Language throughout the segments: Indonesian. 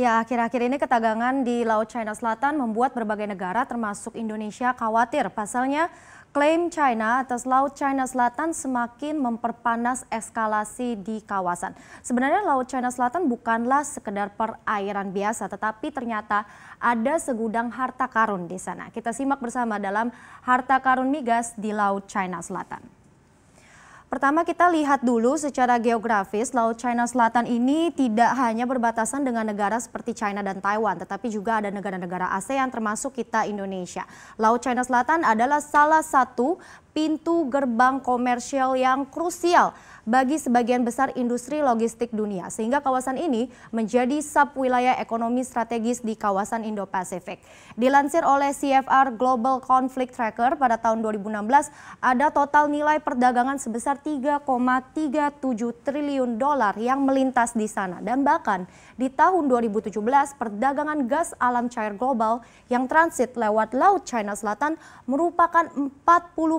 Ya, akhir-akhir ini ketegangan di Laut China Selatan membuat berbagai negara termasuk Indonesia khawatir. Pasalnya, klaim China atas Laut China Selatan semakin memperpanas eskalasi di kawasan. Sebenarnya Laut China Selatan bukanlah sekedar perairan biasa, tetapi ternyata ada segudang harta karun di sana. Kita simak bersama dalam Harta Karun Migas di Laut China Selatan. Pertama kita lihat dulu secara geografis Laut China Selatan ini tidak hanya berbatasan dengan negara seperti China dan Taiwan tetapi juga ada negara-negara ASEAN termasuk kita Indonesia. Laut China Selatan adalah salah satu pintu gerbang komersial yang krusial bagi sebagian besar industri logistik dunia sehingga kawasan ini menjadi sub wilayah ekonomi strategis di kawasan Indo-Pasifik. Dilansir oleh CFR Global Conflict Tracker pada tahun 2016 ada total nilai perdagangan sebesar 3,37 triliun dolar yang melintas di sana dan bahkan di tahun 2017 perdagangan gas alam cair global yang transit lewat Laut China Selatan merupakan 40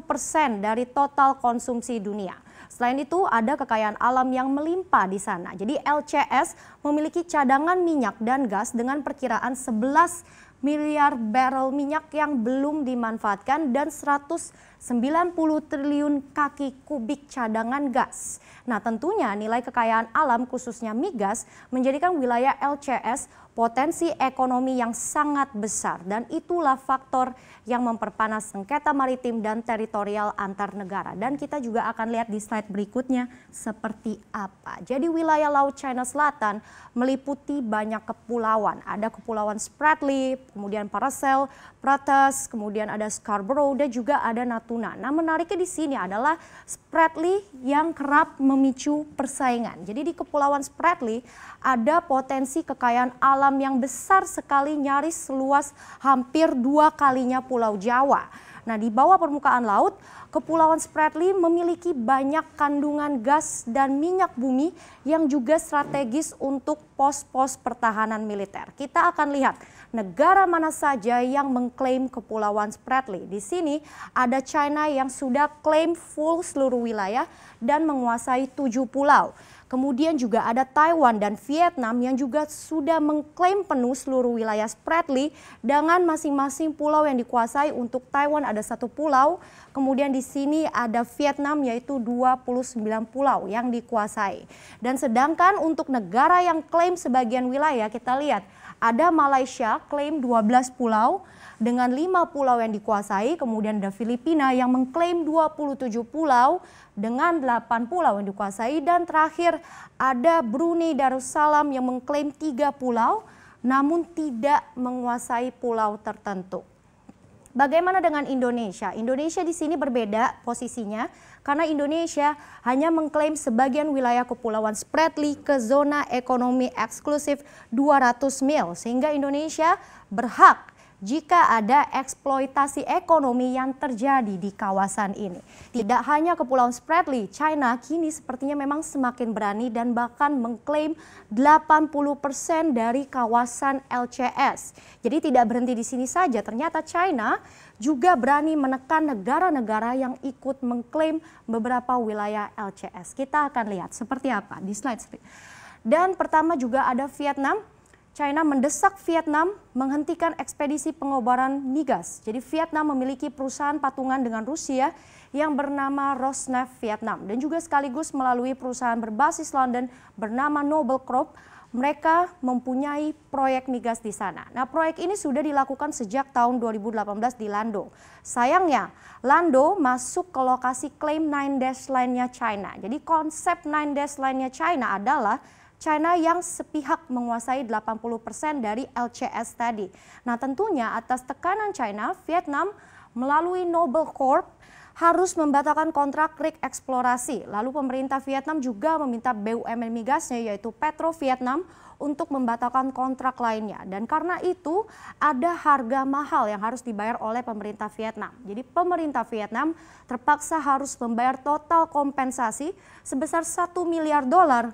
persen dari total konsumsi dunia. Selain itu ada kekayaan alam yang melimpah di sana. Jadi LCS memiliki cadangan minyak dan gas dengan perkiraan 11 miliar barrel minyak yang belum dimanfaatkan dan 100 90 triliun kaki kubik cadangan gas. Nah tentunya nilai kekayaan alam khususnya migas menjadikan wilayah LCS potensi ekonomi yang sangat besar dan itulah faktor yang memperpanas sengketa maritim dan teritorial antar negara. Dan kita juga akan lihat di slide berikutnya seperti apa. Jadi wilayah Laut China Selatan meliputi banyak kepulauan. Ada kepulauan Spratly, kemudian Paracel, Pratas, kemudian ada Scarborough dan juga ada Natuna Natuna. Nah menariknya di sini adalah Spratly yang kerap memicu persaingan. Jadi di Kepulauan Spratly ada potensi kekayaan alam yang besar sekali nyaris seluas hampir dua kalinya Pulau Jawa. Nah di bawah permukaan laut Kepulauan Spratly memiliki banyak kandungan gas dan minyak bumi yang juga strategis untuk pos-pos pertahanan militer. Kita akan lihat negara mana saja yang mengklaim Kepulauan Spratly. Di sini ada China yang sudah klaim full seluruh wilayah dan menguasai tujuh pulau. Kemudian juga ada Taiwan dan Vietnam yang juga sudah mengklaim penuh seluruh wilayah Spratly dengan masing-masing pulau yang dikuasai. Untuk Taiwan ada satu pulau, Kemudian di sini ada Vietnam yaitu 29 pulau yang dikuasai. Dan sedangkan untuk negara yang klaim sebagian wilayah kita lihat ada Malaysia klaim 12 pulau dengan 5 pulau yang dikuasai, kemudian ada Filipina yang mengklaim 27 pulau dengan 8 pulau yang dikuasai dan terakhir ada Brunei Darussalam yang mengklaim 3 pulau namun tidak menguasai pulau tertentu. Bagaimana dengan Indonesia? Indonesia di sini berbeda posisinya karena Indonesia hanya mengklaim sebagian wilayah kepulauan Spratly ke zona ekonomi eksklusif 200 mil sehingga Indonesia berhak jika ada eksploitasi ekonomi yang terjadi di kawasan ini. Tidak hanya Kepulauan Spratly, China kini sepertinya memang semakin berani dan bahkan mengklaim 80% dari kawasan LCS. Jadi tidak berhenti di sini saja, ternyata China juga berani menekan negara-negara yang ikut mengklaim beberapa wilayah LCS. Kita akan lihat seperti apa di slide. Dan pertama juga ada Vietnam China mendesak Vietnam menghentikan ekspedisi pengobaran migas. Jadi Vietnam memiliki perusahaan patungan dengan Rusia yang bernama Rosneft Vietnam dan juga sekaligus melalui perusahaan berbasis London bernama Noble Crop mereka mempunyai proyek migas di sana. Nah, proyek ini sudah dilakukan sejak tahun 2018 di Lando. Sayangnya, Lando masuk ke lokasi klaim Nine Dash Line-nya China. Jadi konsep Nine Dash Line-nya China adalah China yang sepihak menguasai 80% dari LCS tadi. Nah tentunya atas tekanan China, Vietnam melalui Noble Corp harus membatalkan kontrak rig eksplorasi. Lalu pemerintah Vietnam juga meminta BUMN migasnya yaitu Petro Vietnam untuk membatalkan kontrak lainnya. Dan karena itu ada harga mahal yang harus dibayar oleh pemerintah Vietnam. Jadi pemerintah Vietnam terpaksa harus membayar total kompensasi sebesar 1 miliar dolar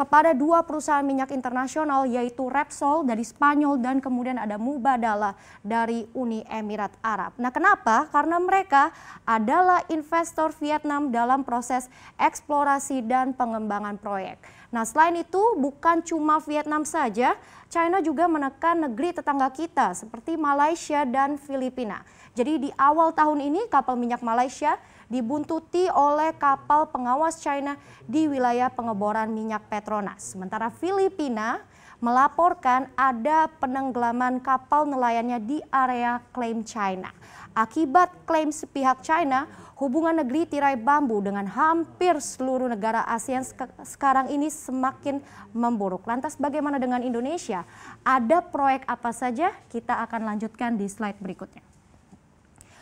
kepada dua perusahaan minyak internasional yaitu Repsol dari Spanyol dan kemudian ada Mubadala dari Uni Emirat Arab. Nah, kenapa? Karena mereka adalah investor Vietnam dalam proses eksplorasi dan pengembangan proyek. Nah, selain itu bukan cuma Vietnam saja, China juga menekan negeri tetangga kita seperti Malaysia dan Filipina. Jadi di awal tahun ini kapal minyak Malaysia dibuntuti oleh kapal pengawas China di wilayah pengeboran minyak Petronas. Sementara Filipina melaporkan ada penenggelaman kapal nelayannya di area klaim China. Akibat klaim sepihak China, hubungan negeri tirai bambu dengan hampir seluruh negara ASEAN sekarang ini semakin memburuk. Lantas bagaimana dengan Indonesia? Ada proyek apa saja? Kita akan lanjutkan di slide berikutnya.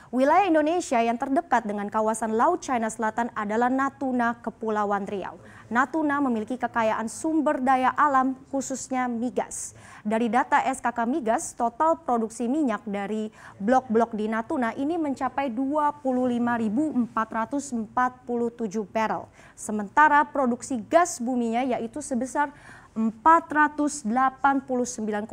Wilayah Indonesia yang terdekat dengan kawasan Laut China Selatan adalah Natuna, Kepulauan Riau. Natuna memiliki kekayaan sumber daya alam khususnya migas. Dari data SKK Migas, total produksi minyak dari blok-blok di Natuna ini mencapai 25.447 barrel. Sementara produksi gas buminya yaitu sebesar 489,21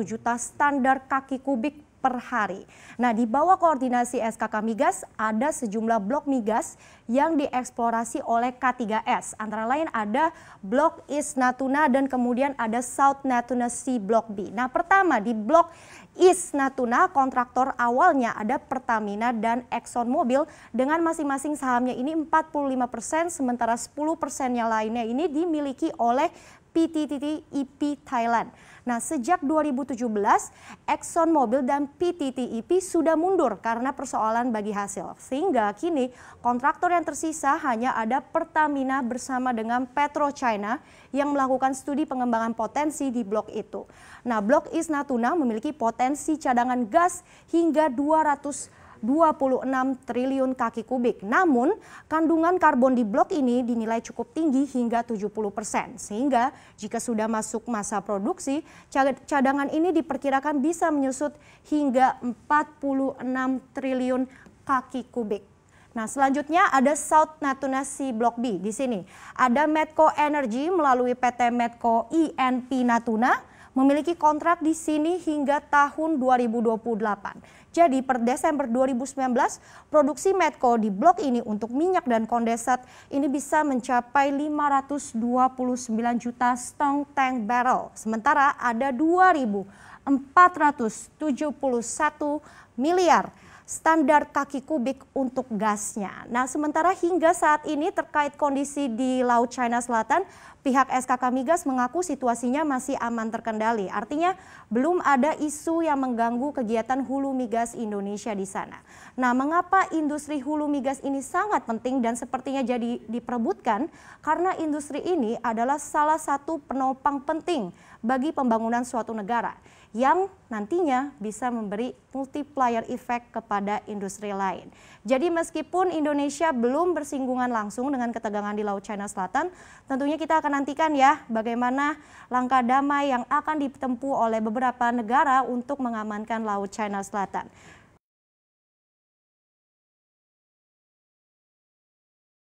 juta standar kaki kubik per hari. Nah, di bawah koordinasi SKK Migas ada sejumlah blok migas yang dieksplorasi oleh K3S. Antara lain ada blok East Natuna dan kemudian ada South Natuna Sea Block B. Nah, pertama di blok East Natuna kontraktor awalnya ada Pertamina dan Exxon Mobil dengan masing-masing sahamnya ini 45% sementara 10% yang lainnya ini dimiliki oleh PTTT EP Thailand. Nah, sejak 2017, Exxon Mobil dan PTT EP sudah mundur karena persoalan bagi hasil. Sehingga kini kontraktor yang tersisa hanya ada Pertamina bersama dengan Petro China yang melakukan studi pengembangan potensi di blok itu. Nah, blok East Natuna memiliki potensi cadangan gas hingga 200 26 triliun kaki kubik. Namun, kandungan karbon di blok ini dinilai cukup tinggi hingga 70 persen. Sehingga jika sudah masuk masa produksi, cadangan ini diperkirakan bisa menyusut hingga 46 triliun kaki kubik. Nah, selanjutnya ada South Natuna Sea Block B di sini. Ada Medco Energy melalui PT Medco INP Natuna memiliki kontrak di sini hingga tahun 2028. Jadi per Desember 2019 produksi Medco di blok ini untuk minyak dan kondensat ini bisa mencapai 529 juta stong tank barrel. Sementara ada 2.471 miliar standar kaki kubik untuk gasnya. Nah, sementara hingga saat ini terkait kondisi di Laut China Selatan, pihak SKK Migas mengaku situasinya masih aman terkendali. Artinya belum ada isu yang mengganggu kegiatan hulu migas Indonesia di sana. Nah, mengapa industri hulu migas ini sangat penting dan sepertinya jadi diperebutkan? Karena industri ini adalah salah satu penopang penting bagi pembangunan suatu negara yang nantinya bisa memberi multiplier effect kepada industri lain. Jadi meskipun Indonesia belum bersinggungan langsung dengan ketegangan di Laut China Selatan, tentunya kita akan nantikan ya bagaimana langkah damai yang akan ditempuh oleh beberapa negara untuk mengamankan Laut China Selatan.